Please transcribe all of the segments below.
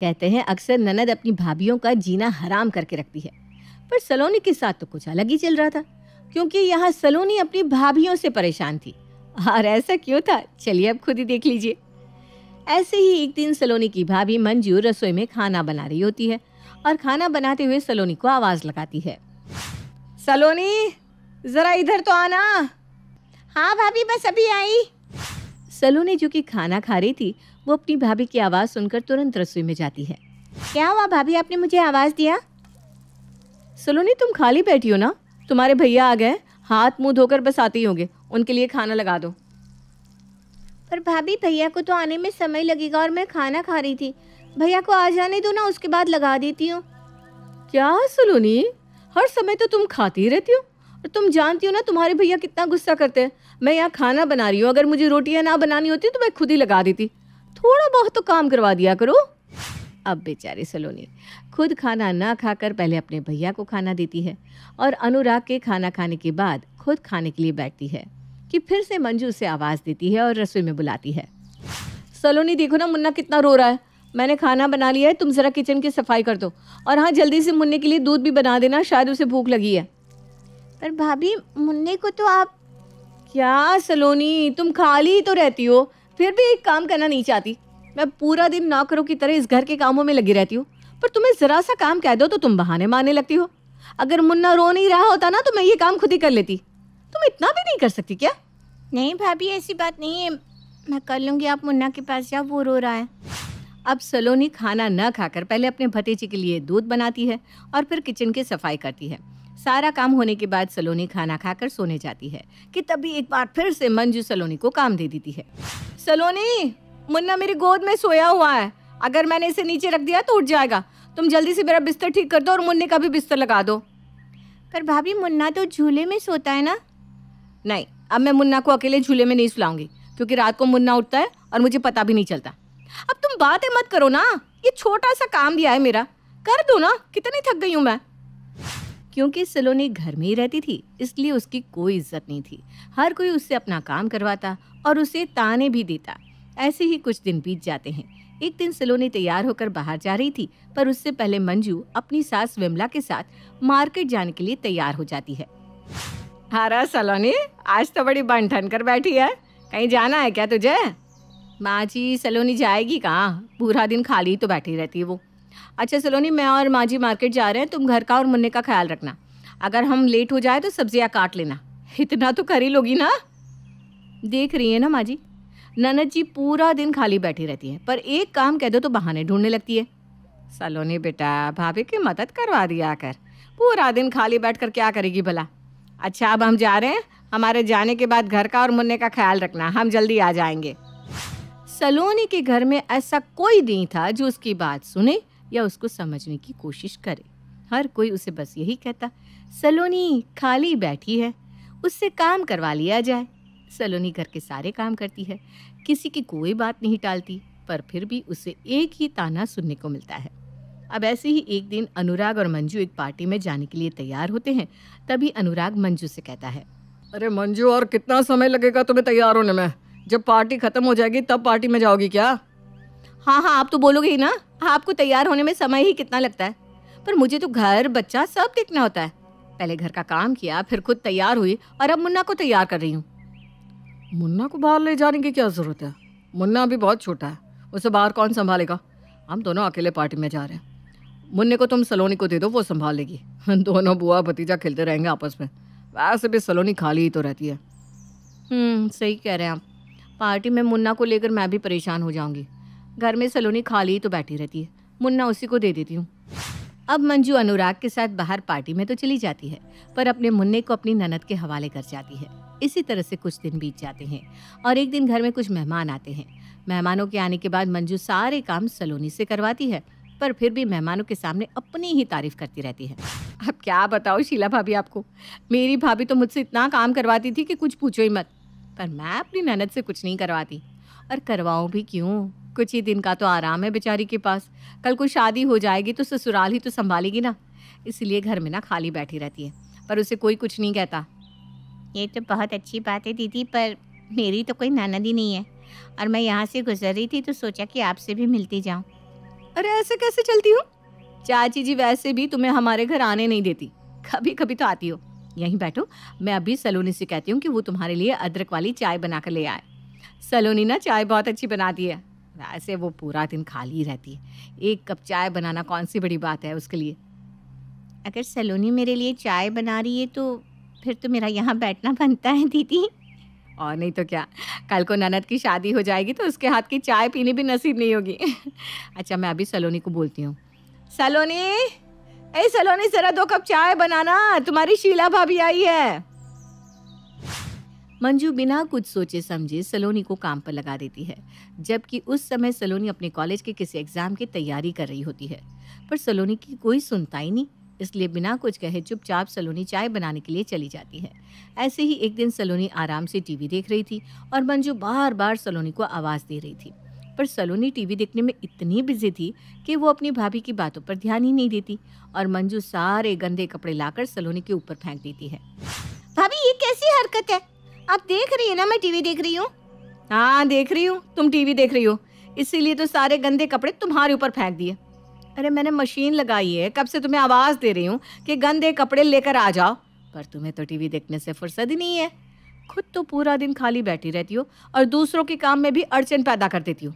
कहते हैं अक्सर ननद अपनी भाभीियों का जीना हराम करके रखती है पर सलोनी के साथ तो कुछ अलग ही चल रहा था क्योंकि यहाँ सलोनी अपनी भाभीियों से परेशान थी और ऐसा क्यों था चलिए अब खुद ही देख लीजिए ऐसे ही एक दिन सलोनी की भाभी मंजू रसोई में खाना बना रही होती है और खाना बनाते हुए सलोनी को आवाज़ लगाती है सलोनी ज़रा इधर तो आना हाँ भाभी बस अभी आई सलोनी जो कि खाना खा रही थी वो अपनी भाभी की आवाज़ सुनकर तुरंत रसोई में जाती है क्या हुआ भाभी आपने मुझे आवाज़ दिया सलोनी तुम खाली बैठी हो ना तुम्हारे भैया आ गए हाथ मुंह धोकर बस आते ही होंगे उनके लिए खाना लगा दो पर भाभी भैया को तो आने में समय लगेगा और मैं खाना खा रही थी भैया को आ जाने दो ना उसके बाद लगा देती हूँ क्या सलोनी हर समय तो तुम खाती रहती हो और तुम जानती हो ना तुम्हारे भैया कितना गुस्सा करते हैं मैं यहाँ खाना बना रही हूँ अगर मुझे रोटियाँ ना बनानी होती तो मैं खुद ही लगा देती थोड़ा बहुत तो काम करवा दिया करो अब बेचारी सलोनी खुद खाना ना खाकर पहले अपने भैया को खाना देती है और अनुराग के खाना खाने के बाद खुद खाने के लिए बैठती है कि फिर से मंजू उसे आवाज़ देती है और रसोई में बुलाती है सलोनी देखो ना मुन्ना कितना रो रहा है मैंने खाना बना लिया है तुम ज़रा किचन की सफाई कर दो और हाँ जल्दी से मुन्ने के लिए दूध भी बना देना शायद उसे भूख लगी है पर भाभी मुन्ने को तो आप क्या सलोनी तुम खाली तो रहती हो फिर भी एक काम करना नहीं चाहती मैं पूरा दिन नौकरों की तरह इस घर के कामों में लगी रहती हूँ पर तुम्हें ज़रा सा काम कह दो तो तुम बहाने मारने लगती हो अगर मुन्ना रो नहीं रहा होता ना तो मैं ये काम खुद ही कर लेती तुम इतना भी नहीं कर सकती क्या नहीं भाभी ऐसी बात नहीं है मैं कर लूँगी आप मुन्ना के पास जाओ वो रो रहा है अब सलोनी खाना न खाकर पहले अपने भतीजे के लिए दूध बनाती है और फिर किचन की सफाई करती है सारा काम होने के बाद सलोनी खाना खाकर सोने जाती है कि तभी एक बार फिर से मंजू सलोनी को काम दे देती है सलोनी मुन्ना मेरी गोद में सोया हुआ है अगर मैंने इसे नीचे रख दिया तो उठ जाएगा तुम जल्दी से मेरा बिस्तर ठीक कर दो और मुन्ने का भी बिस्तर लगा दो पर भाभी मुन्ना तो झूले में सोता है ना नहीं अब मैं मुन्ना को अकेले झूले में नहीं सुलाऊंगी क्योंकि रात को मुन्ना उठता है और मुझे पता भी नहीं चलता अब तुम बातें मत करो ना ये छोटा सा काम दिया है मेरा कर दो ना कितनी थक गई हूँ मैं क्योंकि सलोनी घर में ही रहती थी इसलिए उसकी कोई इज्जत नहीं थी हर कोई उससे अपना काम करवाता और उसे ताने भी देता ऐसे ही कुछ दिन बीत जाते हैं एक दिन सलोनी तैयार होकर बाहर जा रही थी पर उससे पहले मंजू अपनी सास विमला के साथ मार्केट जाने के लिए तैयार हो जाती है हारा सलोनी आज तो बड़ी बन ठन कर बैठी है कहीं जाना है क्या तुझे माँ जी सलोनी जाएगी कहाँ पूरा दिन खाली तो बैठी रहती है वो अच्छा सलोनी मैं और माँ जी मार्केट जा रहे हैं तुम घर का और मुन्ने का ख्याल रखना अगर हम लेट हो जाए तो सब्जियाँ काट लेना इतना तो कर ही लोगी ना देख रही है ना माँ जी ननद जी पूरा दिन खाली बैठी रहती है पर एक काम कह दो तो बहाने ढूंढने लगती है सलोनी बेटा भाभी की मदद करवा दिया कर पूरा दिन खाली बैठ कर क्या करेगी भला अच्छा अब हम जा रहे हैं हमारे जाने के बाद घर का और मुन्ने का ख्याल रखना हम जल्दी आ जाएंगे सलोनी के घर में ऐसा कोई नहीं था जो उसकी बात सुने या उसको समझने की कोशिश करे हर कोई उसे बस यही कहता सलोनी खाली बैठी है उससे काम करवा लिया जाए सलोनी घर के सारे काम करती है किसी की कोई बात नहीं टालती पर फिर भी उसे एक ही ताना सुनने को मिलता है अब ऐसे ही एक दिन अनुराग और मंजू एक पार्टी में जाने के लिए तैयार होते हैं तभी अनुराग मंजू से कहता है अरे मंजू और कितना समय लगेगा तुम्हें तैयार होने में जब पार्टी खत्म हो जाएगी तब पार्टी में जाओगी क्या हाँ हाँ आप तो बोलोगे ही ना आपको तैयार होने में समय ही कितना लगता है पर मुझे तो घर बच्चा सब देखना होता है पहले घर का काम किया फिर खुद तैयार हुई और अब मुन्ना को तैयार कर रही हूँ मुन्ना को बाहर ले जाने की क्या ज़रूरत है मुन्ना अभी बहुत छोटा है उसे बाहर कौन संभालेगा हम दोनों अकेले पार्टी में जा रहे हैं मुन्ने को तुम सलोनी को दे दो वो संभाल लेगी दोनों बुआ भतीजा खेलते रहेंगे आपस में वैसे भी सलोनी खाली ही तो रहती है हम्म, सही कह रहे हैं आप पार्टी में मुन्ना को लेकर मैं भी परेशान हो जाऊंगी घर में सलोनी खाली तो बैठी रहती है मुन्ना उसी को दे देती हूँ अब मंजू अनुराग के साथ बाहर पार्टी में तो चली जाती है पर अपने मुन्ने को अपनी ननद के हवाले कर जाती है इसी तरह से कुछ दिन बीत जाते हैं और एक दिन घर में कुछ मेहमान आते हैं मेहमानों के आने के बाद मंजू सारे काम सलोनी से करवाती है पर फिर भी मेहमानों के सामने अपनी ही तारीफ करती रहती है अब क्या बताओ शीला भाभी आपको मेरी भाभी तो मुझसे इतना काम करवाती थी कि कुछ पूछो ही मत पर मैं अपनी ननद से कुछ नहीं करवाती और करवाऊँ भी क्यों कुछ ही दिन का तो आराम है बेचारी के पास कल को शादी हो जाएगी तो ससुराल ही तो संभालेगी ना इसलिए घर में ना खाली बैठी रहती है पर उसे कोई कुछ नहीं कहता ये तो बहुत अच्छी बात है दीदी पर मेरी तो कोई नानद ही नहीं है और मैं यहाँ से गुजर रही थी तो सोचा कि आपसे भी मिलती जाऊँ अरे ऐसे कैसे चलती हो चाची जी वैसे भी तुम्हें हमारे घर आने नहीं देती कभी कभी तो आती हो यहीं बैठो मैं अभी सलोनी से कहती हूँ कि वो तुम्हारे लिए अदरक वाली चाय बना कर ले आए सलोनी ना चाय बहुत अच्छी बनाती है वैसे वो पूरा दिन खाली रहती है एक कप चाय बनाना कौन सी बड़ी बात है उसके लिए अगर सलोनी मेरे लिए चाय बना रही है तो फिर तो मेरा यहाँ बैठना बनता है दीदी और नहीं तो क्या कल को ननद की शादी हो जाएगी तो उसके हाथ की चाय पीनी भी नसीब नहीं होगी अच्छा मैं अभी सलोनी को बोलती हूँ सलोनी ए सलोनी जरा दो कप चाय बनाना तुम्हारी शीला भाभी आई है मंजू बिना कुछ सोचे समझे सलोनी को काम पर लगा देती है जबकि उस समय सलोनी अपने कॉलेज के किसी एग्जाम की तैयारी कर रही होती है पर सलोनी की कोई सुनता ही नहीं इसलिए बिना कुछ कहे चुपचाप सलोनी चाय बनाने के लिए चली जाती है ऐसे ही एक दिन सलोनी आराम से टीवी देख रही थी और मंजू बार बार सलोनी को आवाज़ दे रही थी पर सलोनी टीवी देखने में इतनी बिजी थी कि वो अपनी भाभी की बातों पर ध्यान ही नहीं देती और मंजू सारे गंदे कपड़े लाकर सलोनी के ऊपर फेंक देती है भाभी ये कैसी हरकत है आप देख रही है ना मैं टीवी देख रही हूँ हाँ देख रही हूँ तुम टीवी देख रही हो इसीलिए तो सारे गंदे कपड़े तुम्हारे ऊपर फेंक दिए अरे मैंने मशीन लगाई है कब से तुम्हें आवाज़ दे रही हूँ कि गंदे कपड़े लेकर आ जाओ पर तुम्हें तो टीवी देखने से फुर्सत ही नहीं है खुद तो पूरा दिन खाली बैठी रहती हो और दूसरों के काम में भी अड़चन पैदा कर देती हो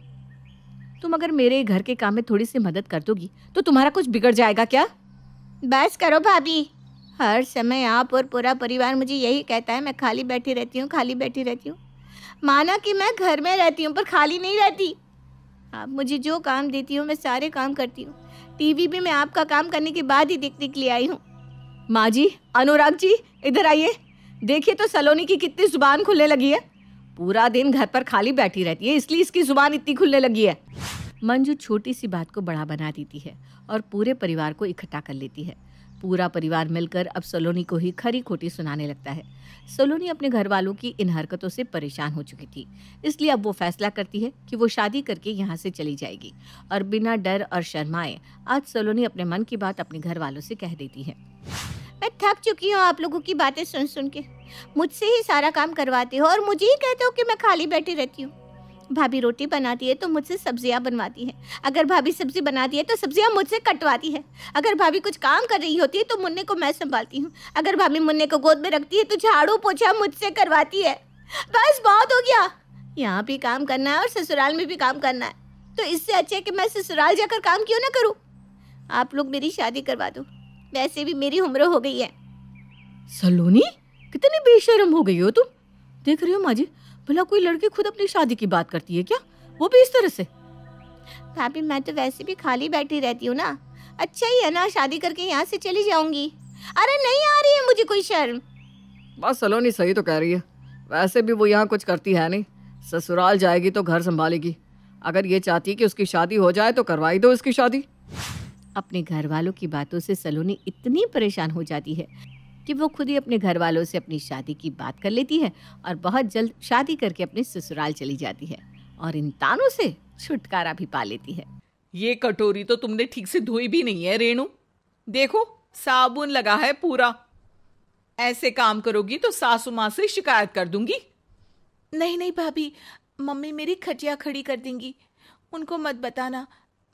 तुम अगर मेरे घर के काम में थोड़ी सी मदद कर दोगी तो तुम्हारा कुछ बिगड़ जाएगा क्या बस करो भाभी हर समय आप और पूरा परिवार मुझे यही कहता है मैं खाली बैठी रहती हूँ खाली बैठी रहती हूँ माना कि मैं घर में रहती हूँ पर खाली नहीं रहती आप मुझे जो काम देती हो मैं सारे काम करती हूँ टीवी भी मैं आपका काम करने के बाद ही देखने के लिए आई हूँ माँ जी अनुराग जी इधर आइए देखिए तो सलोनी की कितनी जुबान खुलने लगी है पूरा दिन घर पर खाली बैठी रहती है इसलिए इसकी जुबान इतनी खुलने लगी है मंजू छोटी सी बात को बड़ा बना देती है और पूरे परिवार को इकट्ठा कर लेती है पूरा परिवार मिलकर अब सोलोनी को ही खरी खोटी सुनाने लगता है सोलोनी अपने घर वालों की इन हरकतों से परेशान हो चुकी थी इसलिए अब वो फैसला करती है कि वो शादी करके यहाँ से चली जाएगी और बिना डर और शर्माए आज सोलोनी अपने मन की बात अपने घर वालों से कह देती है मैं थक चुकी हूँ आप लोगों की बातें सुन सुन के मुझसे ही सारा काम करवाते हो और मुझे ही कहते हो कि मैं खाली बैठी रहती हूँ भाभी रोटी बनाती है तो मुझसे सब्जियाँ बनवाती है अगर भाभी सब्जी बनाती है तो सब्जियाँ मुझसे कटवाती है अगर भाभी कुछ काम कर रही होती है तो मुन्ने को मैं संभालती हूँ अगर भाभी मुन्ने को गोद में रखती है तो झाड़ू पोछा मुझसे करवाती है बस बहुत हो गया यहाँ भी काम करना है और ससुराल में भी काम करना है तो इससे अच्छा है कि मैं ससुराल जाकर काम क्यों ना करूँ आप लोग मेरी शादी करवा दो वैसे भी मेरी उम्र हो गई है सलोनी कितनी बेशरम हो गई हो तुम देख रही हो माँ जी भला कोई लड़की खुद अपनी शादी की बात करती है क्या वो भी इस तरह से भाभी मैं तो वैसे भी खाली बैठी रहती हूँ ना अच्छा ही है ना शादी करके यहाँ से चली जाऊंगी अरे नहीं आ रही है मुझे कोई शर्म बस सलोनी सही तो कह रही है वैसे भी वो यहाँ कुछ करती है नहीं ससुराल जाएगी तो घर संभालेगी अगर ये चाहती कि उसकी शादी हो जाए तो करवाई दो उसकी शादी अपने घर वालों की बातों से सलोनी इतनी परेशान हो जाती है कि वो खुद ही अपने घर वालों से अपनी शादी की बात कर लेती है और बहुत जल्द शादी करके अपने ससुराल चली जाती है और इन तानों से छुटकारा भी पा लेती है ये कटोरी तो तुमने ठीक से धोई भी नहीं है रेणु देखो साबुन लगा है पूरा ऐसे काम करोगी तो सासू माँ से शिकायत कर दूंगी नहीं नहीं भाभी मम्मी मेरी खटिया खड़ी कर देंगी उनको मत बताना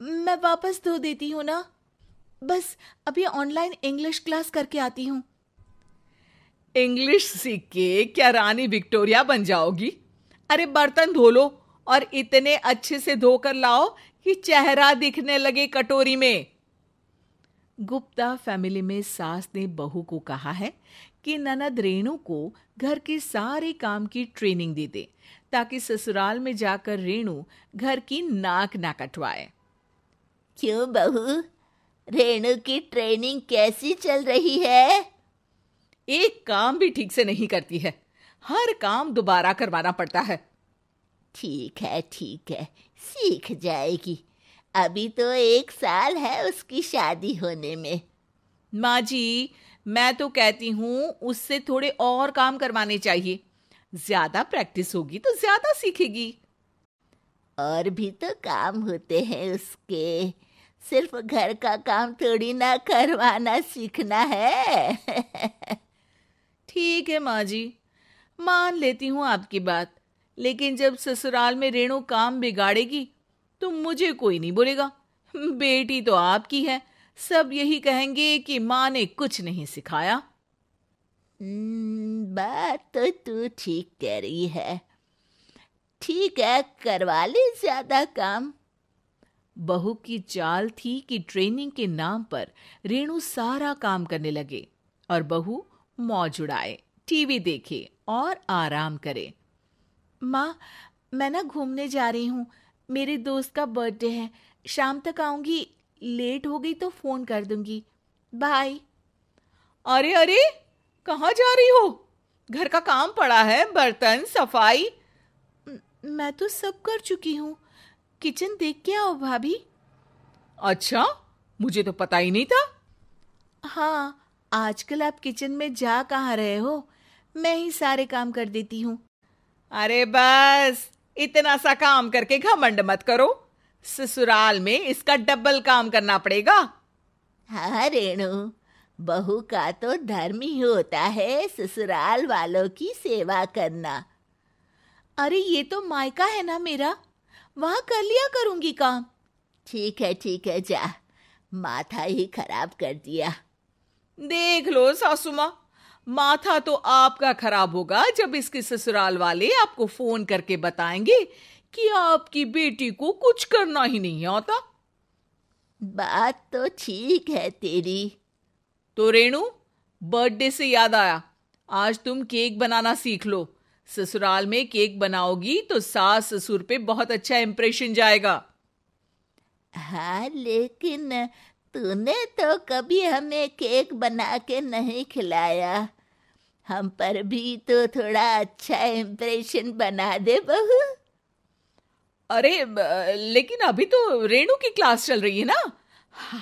मैं वापस धो देती हूँ ना बस अभी ऑनलाइन इंग्लिश क्लास करके आती हूँ इंग्लिश सीख के क्या रानी विक्टोरिया बन जाओगी अरे बर्तन धो लो और इतने अच्छे से धोकर लाओ कि चेहरा दिखने लगे कटोरी में गुप्ता फैमिली में सास ने बहू को कहा है कि ननद रेणु को घर के सारे काम की ट्रेनिंग दे दे ताकि ससुराल में जाकर रेणु घर की नाक ना कटवाए क्यों बहू रेणु की ट्रेनिंग कैसी चल रही है एक काम भी ठीक से नहीं करती है हर काम दोबारा करवाना पड़ता है ठीक है ठीक है सीख जाएगी अभी तो एक साल है उसकी शादी होने में माँ जी मैं तो कहती हूँ उससे थोड़े और काम करवाने चाहिए ज्यादा प्रैक्टिस होगी तो ज्यादा सीखेगी और भी तो काम होते हैं उसके सिर्फ घर का काम थोड़ी ना करवाना सीखना है ठीक है माँ जी मान लेती हूँ आपकी बात लेकिन जब ससुराल में रेणु काम बिगाड़ेगी तो मुझे कोई नहीं बोलेगा बेटी तो आपकी है सब यही कहेंगे कि माँ ने कुछ नहीं सिखाया हम्म, बात तो तू ठीक कह रही है ठीक है करवा ले ज्यादा काम बहू की चाल थी कि ट्रेनिंग के नाम पर रेणु सारा काम करने लगे और बहू मौज उड़ाए टीवी देखे और आराम करे माँ मैं ना घूमने जा रही हूँ मेरे दोस्त का बर्थडे है शाम तक आऊंगी लेट हो गई तो फ़ोन कर दूंगी बाय अरे अरे कहाँ जा रही हो घर का काम पड़ा है बर्तन सफाई मैं तो सब कर चुकी हूँ किचन देख के आओ भाभी अच्छा मुझे तो पता ही नहीं था हाँ आजकल आप किचन में जा कहाँ रहे हो मैं ही सारे काम कर देती हूँ अरे बस इतना सा काम करके घमंड मत करो ससुराल में इसका डबल काम करना पड़ेगा हाँ रेणु बहू का तो धर्म ही होता है ससुराल वालों की सेवा करना अरे ये तो मायका है ना मेरा वहां कर लिया करूंगी काम ठीक है ठीक है जा माथा ही खराब कर दिया देख लो सासुमा माथा तो आपका खराब होगा जब इसके ससुराल वाले आपको फोन करके बताएंगे कि आपकी बेटी को कुछ करना ही नहीं आता बात तो ठीक है तेरी तो रेणु बर्थडे से याद आया आज तुम केक बनाना सीख लो ससुराल में केक बनाओगी तो सास ससुर पे बहुत अच्छा इम्प्रेशन जाएगा हाँ लेकिन तूने तो कभी हमें केक बना के नहीं खिलाया हम पर भी तो थोड़ा अच्छा इम्प्रेशन बना दे बहू अरे लेकिन अभी तो रेणु की क्लास चल रही है ना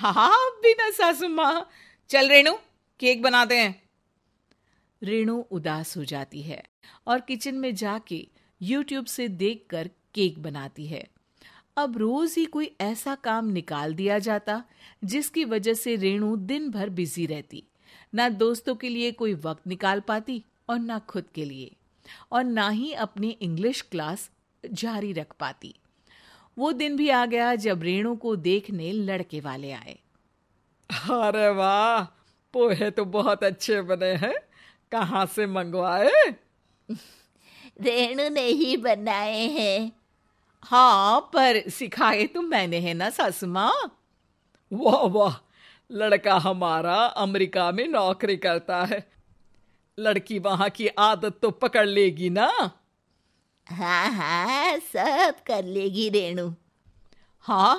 हाँ बिना सासू माँ चल रेणु केक बनाते हैं रेणु उदास हो जाती है और किचन में जाके यूट्यूब से देखकर केक बनाती है अब रोज ही कोई ऐसा काम निकाल दिया जाता जिसकी वजह से रेणु दिन भर बिजी रहती ना दोस्तों के लिए कोई वक्त निकाल पाती और ना खुद के लिए और ना ही अपनी इंग्लिश क्लास जारी रख पाती वो दिन भी आ गया जब रेणु को देखने लड़के वाले आए अरे वाह पोहे तो बहुत अच्छे बने हैं कहाँ से मंगवाए रेणु ने ही बनाए हैं हाँ पर सिखाए तो मैंने है ना सासू माँ वाह वाह लड़का हमारा अमेरिका में नौकरी करता है लड़की वहां की आदत तो पकड़ लेगी ना हाँ हाँ सब कर लेगी रेणु हाँ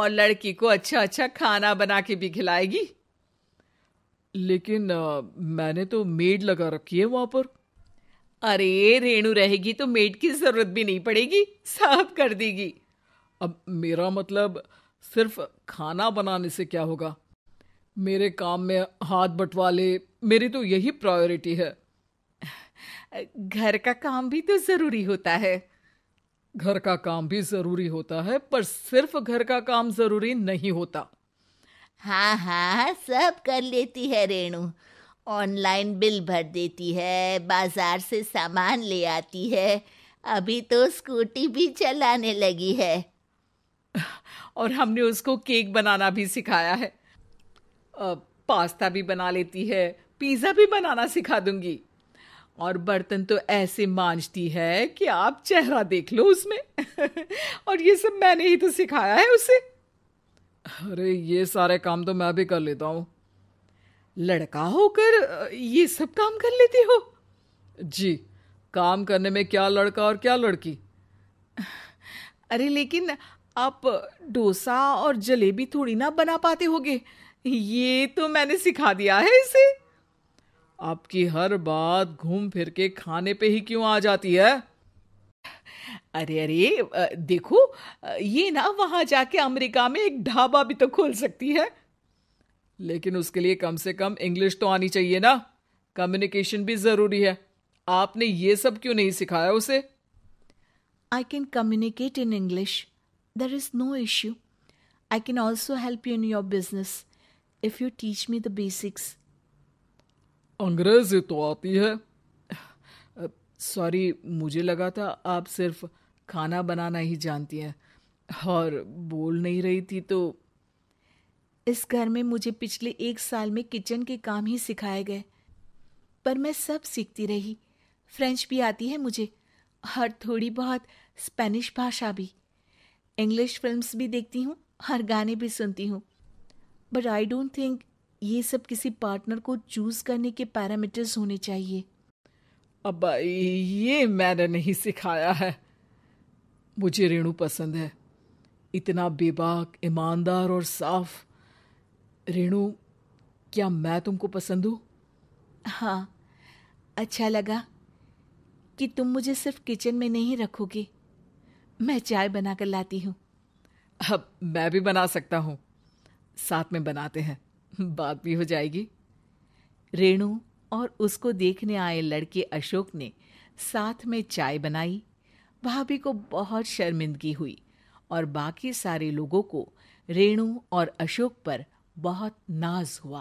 और लड़की को अच्छा अच्छा खाना बना के भी खिलाएगी लेकिन आ, मैंने तो मेड लगा रखी है वहां पर अरे रेणु रहेगी तो मेड की जरूरत भी नहीं पड़ेगी साफ कर देगी अब मेरा मतलब सिर्फ खाना बनाने से क्या होगा मेरे काम में हाथ बटवा ले मेरी तो यही प्रायोरिटी है घर का काम भी तो जरूरी होता है घर का काम भी जरूरी होता है पर सिर्फ घर का काम जरूरी नहीं होता हाँ हाँ सब कर लेती है रेणु ऑनलाइन बिल भर देती है बाजार से सामान ले आती है अभी तो स्कूटी भी चलाने लगी है और हमने उसको केक बनाना भी सिखाया है पास्ता भी बना लेती है पिज़्ज़ा भी बनाना सिखा दूंगी और बर्तन तो ऐसे मांझती है कि आप चेहरा देख लो उसमें और ये सब मैंने ही तो सिखाया है उसे अरे ये सारे काम तो मैं भी कर लेता हूँ लड़का होकर ये सब काम कर लेती हो जी काम करने में क्या लड़का और क्या लड़की अरे लेकिन आप डोसा और जलेबी थोड़ी ना बना पाते होगे ये तो मैंने सिखा दिया है इसे आपकी हर बात घूम फिर के खाने पे ही क्यों आ जाती है अरे अरे देखो ये ना वहां जाके अमेरिका में एक ढाबा भी तो खोल सकती है लेकिन उसके लिए कम से कम इंग्लिश तो आनी चाहिए ना कम्युनिकेशन भी ज़रूरी है आपने ये सब क्यों नहीं सिखाया उसे I can communicate in English there is no issue I can also help you in your business if you teach me the basics अंग्रेजी तो आती है सॉरी मुझे लगा था आप सिर्फ खाना बनाना ही जानती हैं और बोल नहीं रही थी तो इस घर में मुझे पिछले एक साल में किचन के काम ही सिखाए गए पर मैं सब सीखती रही फ्रेंच भी आती है मुझे हर थोड़ी बहुत स्पेनिश भाषा भी इंग्लिश फिल्म्स भी देखती हूँ हर गाने भी सुनती हूँ बट आई डोंट थिंक ये सब किसी पार्टनर को चूज करने के पैरामीटर्स होने चाहिए अब ये मैंने नहीं सिखाया है मुझे रेणु पसंद है इतना बेबाक ईमानदार और साफ रेणु क्या मैं तुमको पसंद हूँ हाँ अच्छा लगा कि तुम मुझे सिर्फ किचन में नहीं रखोगे मैं चाय बना कर लाती हूँ अब मैं भी बना सकता हूँ साथ में बनाते हैं बात भी हो जाएगी रेणु और उसको देखने आए लड़के अशोक ने साथ में चाय बनाई भाभी को बहुत शर्मिंदगी हुई और बाकी सारे लोगों को रेणु और अशोक पर बहुत नाज हुआ